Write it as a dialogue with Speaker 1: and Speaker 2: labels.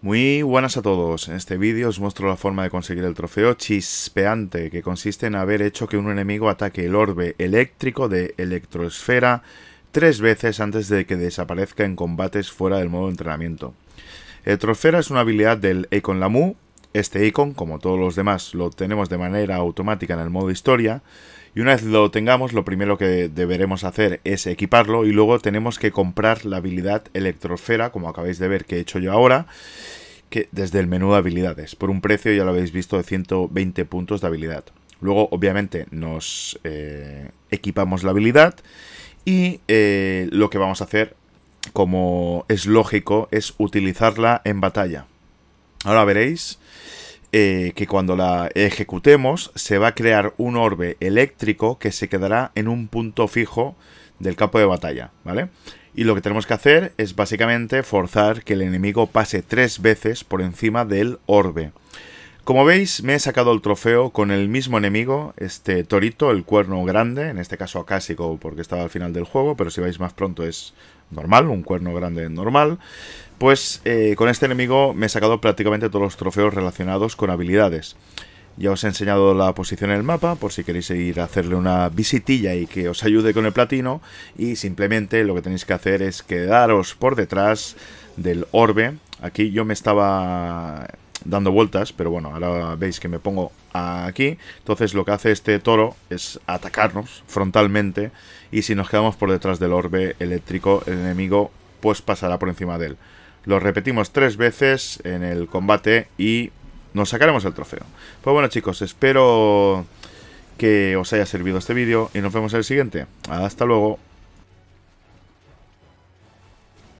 Speaker 1: Muy buenas a todos, en este vídeo os muestro la forma de conseguir el trofeo chispeante, que consiste en haber hecho que un enemigo ataque el orbe eléctrico de electroesfera tres veces antes de que desaparezca en combates fuera del modo de entrenamiento. trofera es una habilidad del la Lamu, este icon, como todos los demás, lo tenemos de manera automática en el modo historia. Y una vez lo tengamos, lo primero que deberemos hacer es equiparlo y luego tenemos que comprar la habilidad electrosfera, como acabáis de ver que he hecho yo ahora, que desde el menú de habilidades, por un precio, ya lo habéis visto, de 120 puntos de habilidad. Luego, obviamente, nos eh, equipamos la habilidad y eh, lo que vamos a hacer, como es lógico, es utilizarla en batalla. Ahora veréis eh, que cuando la ejecutemos se va a crear un orbe eléctrico que se quedará en un punto fijo del campo de batalla, ¿vale? Y lo que tenemos que hacer es básicamente forzar que el enemigo pase tres veces por encima del orbe. Como veis, me he sacado el trofeo con el mismo enemigo, este Torito, el cuerno grande, en este caso acásico porque estaba al final del juego, pero si vais más pronto es normal, un cuerno grande normal. Pues eh, con este enemigo me he sacado prácticamente todos los trofeos relacionados con habilidades. Ya os he enseñado la posición en el mapa, por si queréis ir a hacerle una visitilla y que os ayude con el platino. Y simplemente lo que tenéis que hacer es quedaros por detrás del orbe. Aquí yo me estaba dando vueltas, pero bueno, ahora veis que me pongo aquí. Entonces lo que hace este toro es atacarnos frontalmente y si nos quedamos por detrás del orbe eléctrico, el enemigo pues pasará por encima de él. Lo repetimos tres veces en el combate y nos sacaremos el trofeo. Pues bueno chicos, espero que os haya servido este vídeo y nos vemos en el siguiente. Hasta luego.